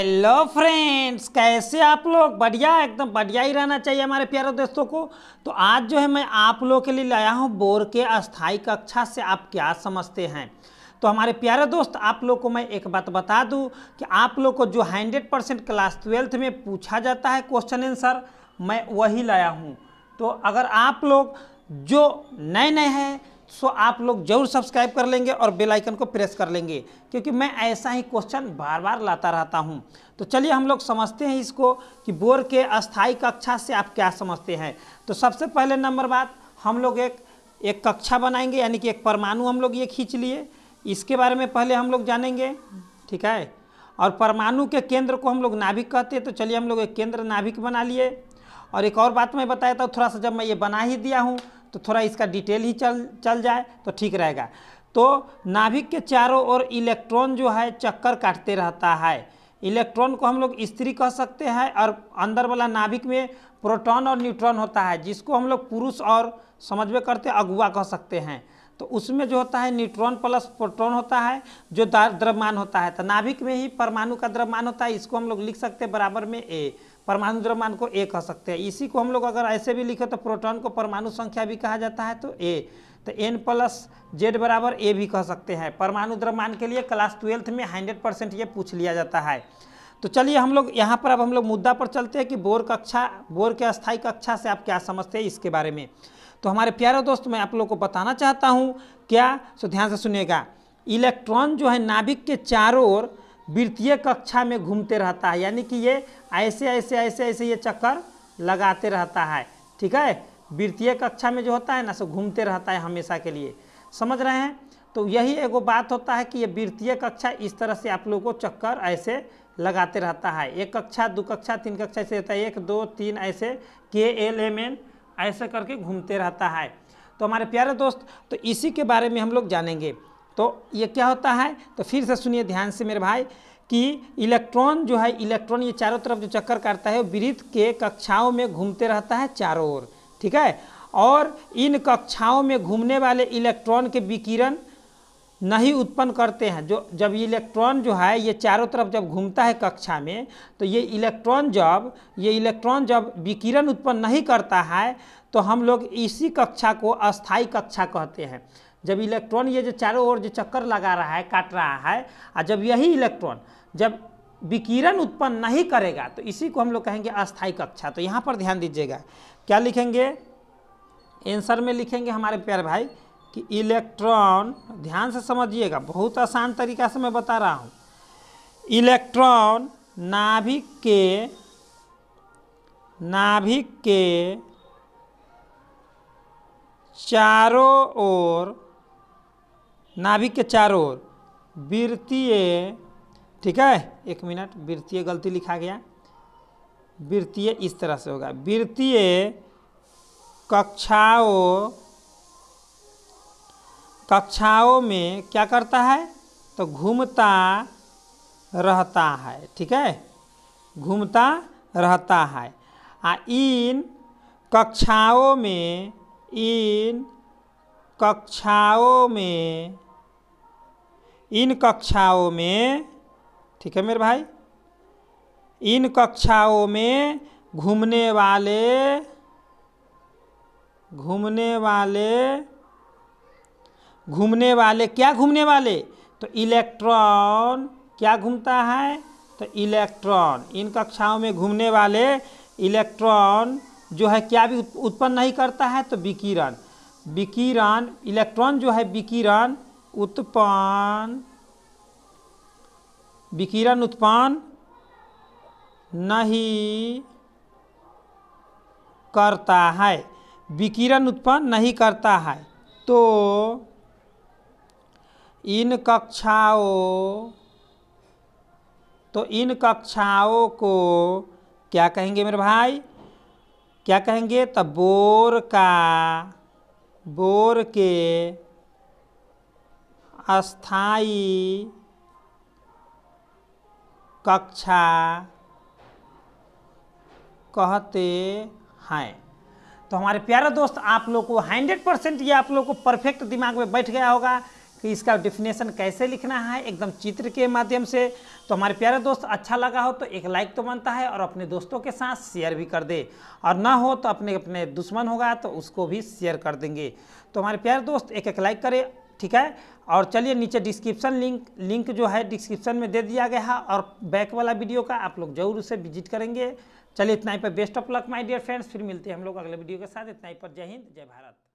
hello friends कैसे आप लोग बढ़िया एकदम बढ़िया ही रहना चाहिए हमारे प्यारे दोस्तों को तो आज जो है मैं आप लोगों के लिए लाया हूँ बोर के अस्थाई कक्षा से आप क्या समझते हैं तो हमारे प्यारे दोस्त आप लोग को मैं एक बात बता दूँ कि आप लोग को जो हंड्रेड परसेंट क्लास ट्वेल्थ में पूछा जाता है क्वेश्चन आंसर मैं वही लाया हूँ तो अगर आप लोग जो नए नए हैं सो आप लोग जरूर सब्सक्राइब कर लेंगे और बेल आइकन को प्रेस कर लेंगे क्योंकि मैं ऐसा ही क्वेश्चन बार बार लाता रहता हूँ तो चलिए हम लोग समझते हैं इसको कि बोर के अस्थाई कक्षा से आप क्या समझते हैं तो सबसे पहले नंबर बात हम लोग एक एक कक्षा बनाएंगे यानी कि एक परमाणु हम लोग ये खींच लिए इसके बारे में पहले हम लोग जानेंगे ठीक है और परमाणु के केंद्र को हम लोग नाभिक कहते हैं तो चलिए हम लोग एक केंद्र नाभिक बना लिए और एक और बात मैं बताया था थोड़ा सा जब मैं ये बना ही दिया हूँ तो थोड़ा इसका डिटेल ही चल चल जाए तो ठीक रहेगा तो नाभिक के चारों ओर इलेक्ट्रॉन जो है चक्कर काटते रहता है इलेक्ट्रॉन को हम लोग स्त्री कह सकते हैं और अंदर वाला नाभिक में प्रोटॉन और न्यूट्रॉन होता है जिसको हम लोग पुरुष और समझ में करते अगुआ कह सकते हैं तो उसमें जो होता है न्यूट्रॉन प्लस प्रोटॉन होता है जो द्रव्यमान होता है तो नाभिक में ही परमाणु का द्रव्यमान होता है इसको हम लोग लिख सकते हैं बराबर में ए परमाणु द्रव्यमान को ए कह सकते हैं इसी को हम लोग अगर ऐसे भी लिखे तो प्रोटॉन को परमाणु संख्या भी कहा जाता है तो ए तो एन प्लस जेड बराबर ए भी कह सकते हैं परमाणु द्रव्यमान के लिए क्लास ट्वेल्थ में हंड्रेड परसेंट ये पूछ लिया जाता है तो चलिए हम लोग यहाँ पर अब हम लोग मुद्दा पर चलते हैं कि बोर कक्षा बोर के अस्थायी कक्षा से आप क्या समझते हैं इसके बारे में तो हमारे प्यारे दोस्त मैं आप लोग को बताना चाहता हूँ क्या सो ध्यान से सुनेगा इलेक्ट्रॉन जो है नाभिक के चारों ओर वित्तीय कक्षा में घूमते रहता है यानी कि ये ऐसे ऐसे ऐसे ऐसे ये चक्कर लगाते रहता है ठीक है वित्तीय कक्षा में जो होता है ना सो घूमते रहता है हमेशा के लिए समझ रहे हैं तो यही एगो बात होता है कि ये वित्तीय कक्षा इस तरह से आप लोगों को चक्कर ऐसे लगाते रहता है एक कक्षा दो कक्षा तीन कक्षा ऐसे रहता है एक दो तीन ऐसे के एल एम एन ऐसे करके घूमते रहता है तो हमारे प्यारे दोस्त तो इसी के बारे में हम लोग जानेंगे तो ये क्या होता है तो फिर से सुनिए ध्यान से मेरे भाई कि इलेक्ट्रॉन जो है इलेक्ट्रॉन ये चारों तरफ जो चक्कर काटता है वृत्त के कक्षाओं में घूमते रहता है चारों ओर ठीक है और इन कक्षाओं में घूमने वाले इलेक्ट्रॉन के विकिरण नहीं उत्पन्न करते हैं जो जब इलेक्ट्रॉन जो है ये चारों तरफ जब घूमता है कक्षा में तो ये इलेक्ट्रॉन जब ये इलेक्ट्रॉन जब विकिरण उत्पन्न नहीं करता है तो हम लोग इसी कक्षा को अस्थाई कक्षा कहते हैं जब इलेक्ट्रॉन ये जो चारों ओर जो चक्कर लगा रहा है काट रहा है और जब यही इलेक्ट्रॉन जब विकिरण उत्पन्न नहीं करेगा तो इसी को हम लोग कहेंगे अस्थायी कक्षा तो यहाँ पर ध्यान दीजिएगा क्या लिखेंगे एंसर में लिखेंगे हमारे प्यार भाई कि इलेक्ट्रॉन ध्यान से समझिएगा बहुत आसान तरीका से मैं बता रहा हूँ इलेक्ट्रॉन नाभिक के नाभिक के चारों ओर नाभिक के चारों ओर वृत्तीय ठीक है एक मिनट वृत्तीय गलती लिखा गया वृत्तीय इस तरह से होगा वृत्तीय कक्षाओं कक्षाओं में क्या करता है तो घूमता रहता है ठीक है घूमता रहता है आ इन कक्षाओं में इन कक्षाओं में इन कक्षाओं में ठीक है मेरे भाई इन कक्षाओं में घूमने वाले घूमने वाले घूमने वाले क्या घूमने वाले तो इलेक्ट्रॉन क्या घूमता है तो इलेक्ट्रॉन इन कक्षाओं में घूमने वाले इलेक्ट्रॉन जो है क्या भी उत्पन्न नहीं करता है तो विकिरण विकिरण इलेक्ट्रॉन जो है विकिरण उत्पन्न विकिरण उत्पन्न नहीं करता है विकिरण उत्पन्न नहीं करता है तो इन कक्षाओं तो इन कक्षाओं को क्या कहेंगे मेरे भाई क्या कहेंगे तो बोर का बोर के अस्थाई कक्षा कहते हैं तो हमारे प्यारे दोस्त आप लोग को 100 परसेंट ये आप लोग को परफेक्ट दिमाग में बैठ गया होगा कि इसका डिफिनेशन कैसे लिखना है एकदम चित्र के माध्यम से तो हमारे प्यारे दोस्त अच्छा लगा हो तो एक लाइक तो बनता है और अपने दोस्तों के साथ शेयर भी कर दे और ना हो तो अपने अपने दुश्मन होगा तो उसको भी शेयर कर देंगे तो हमारे प्यारे दोस्त एक एक लाइक करें ठीक है और चलिए नीचे डिस्क्रिप्शन लिंक लिंक जो है डिस्क्रिप्शन में दे दिया गया है और बैक वाला वीडियो का आप लोग जरूर उसे विजिट करेंगे चलिए इतना ही पर best of luck my dear friends फिर मिलते हैं हम लोग अगले वीडियो के साथ इतना ही पर जय हिंद जय भारत